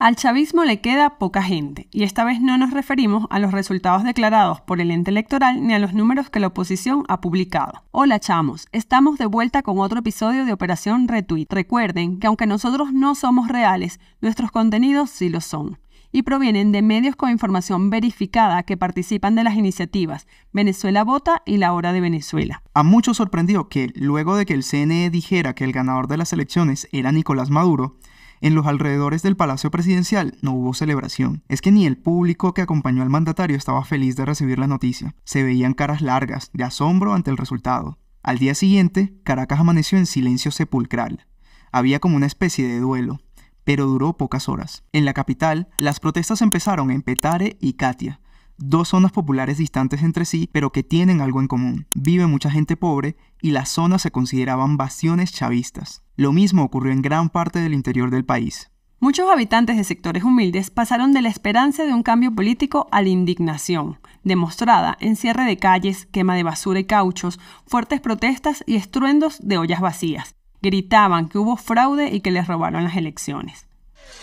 Al chavismo le queda poca gente, y esta vez no nos referimos a los resultados declarados por el ente electoral ni a los números que la oposición ha publicado. Hola chamos, estamos de vuelta con otro episodio de Operación Retweet. Recuerden que aunque nosotros no somos reales, nuestros contenidos sí lo son y provienen de medios con información verificada que participan de las iniciativas Venezuela Vota y La Hora de Venezuela. A muchos sorprendió que, luego de que el CNE dijera que el ganador de las elecciones era Nicolás Maduro, en los alrededores del Palacio Presidencial no hubo celebración. Es que ni el público que acompañó al mandatario estaba feliz de recibir la noticia. Se veían caras largas, de asombro ante el resultado. Al día siguiente, Caracas amaneció en silencio sepulcral. Había como una especie de duelo, pero duró pocas horas. En la capital, las protestas empezaron en Petare y Katia, dos zonas populares distantes entre sí, pero que tienen algo en común. Vive mucha gente pobre y las zonas se consideraban bastiones chavistas. Lo mismo ocurrió en gran parte del interior del país. Muchos habitantes de sectores humildes pasaron de la esperanza de un cambio político a la indignación, demostrada en cierre de calles, quema de basura y cauchos, fuertes protestas y estruendos de ollas vacías. Gritaban que hubo fraude y que les robaron las elecciones.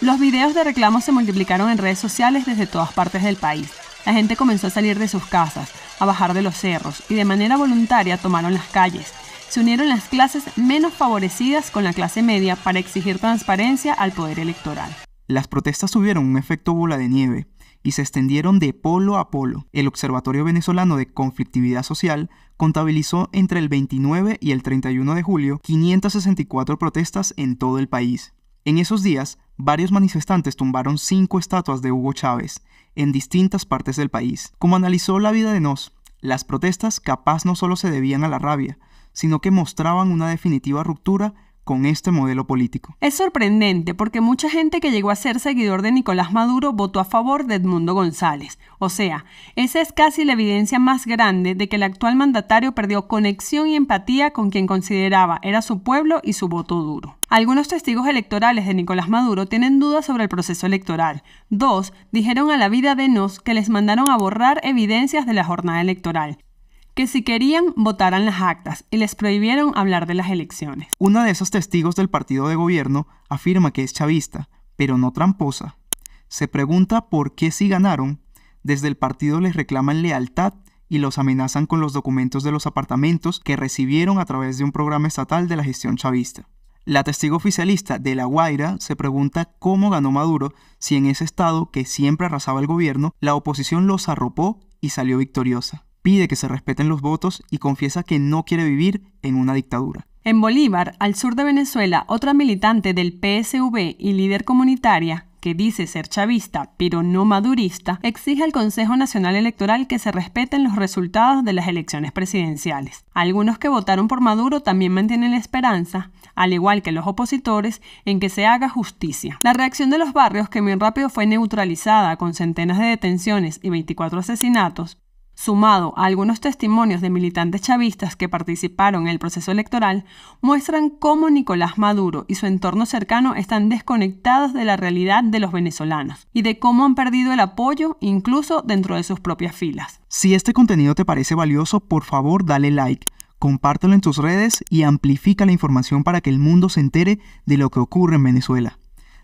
Los videos de reclamos se multiplicaron en redes sociales desde todas partes del país. La gente comenzó a salir de sus casas, a bajar de los cerros y de manera voluntaria tomaron las calles. Se unieron las clases menos favorecidas con la clase media para exigir transparencia al poder electoral. Las protestas tuvieron un efecto bola de nieve y se extendieron de polo a polo. El Observatorio Venezolano de Conflictividad Social contabilizó entre el 29 y el 31 de julio 564 protestas en todo el país. En esos días, varios manifestantes tumbaron cinco estatuas de Hugo Chávez en distintas partes del país. Como analizó la vida de Nos, las protestas capaz no solo se debían a la rabia, sino que mostraban una definitiva ruptura con este modelo político. Es sorprendente porque mucha gente que llegó a ser seguidor de Nicolás Maduro votó a favor de Edmundo González. O sea, esa es casi la evidencia más grande de que el actual mandatario perdió conexión y empatía con quien consideraba era su pueblo y su voto duro. Algunos testigos electorales de Nicolás Maduro tienen dudas sobre el proceso electoral. Dos dijeron a la vida de Nos que les mandaron a borrar evidencias de la jornada electoral que si querían votaran las actas y les prohibieron hablar de las elecciones. Una de esos testigos del partido de gobierno afirma que es chavista, pero no tramposa. Se pregunta por qué si ganaron, desde el partido les reclaman lealtad y los amenazan con los documentos de los apartamentos que recibieron a través de un programa estatal de la gestión chavista. La testigo oficialista de La Guaira se pregunta cómo ganó Maduro si en ese estado que siempre arrasaba el gobierno, la oposición los arropó y salió victoriosa pide que se respeten los votos y confiesa que no quiere vivir en una dictadura. En Bolívar, al sur de Venezuela, otra militante del PSV y líder comunitaria, que dice ser chavista, pero no madurista, exige al Consejo Nacional Electoral que se respeten los resultados de las elecciones presidenciales. Algunos que votaron por Maduro también mantienen la esperanza, al igual que los opositores, en que se haga justicia. La reacción de los barrios, que muy rápido fue neutralizada con centenas de detenciones y 24 asesinatos, sumado a algunos testimonios de militantes chavistas que participaron en el proceso electoral, muestran cómo Nicolás Maduro y su entorno cercano están desconectados de la realidad de los venezolanos y de cómo han perdido el apoyo incluso dentro de sus propias filas. Si este contenido te parece valioso, por favor dale like, compártelo en tus redes y amplifica la información para que el mundo se entere de lo que ocurre en Venezuela.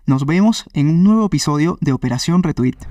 Nos vemos en un nuevo episodio de Operación Retweet.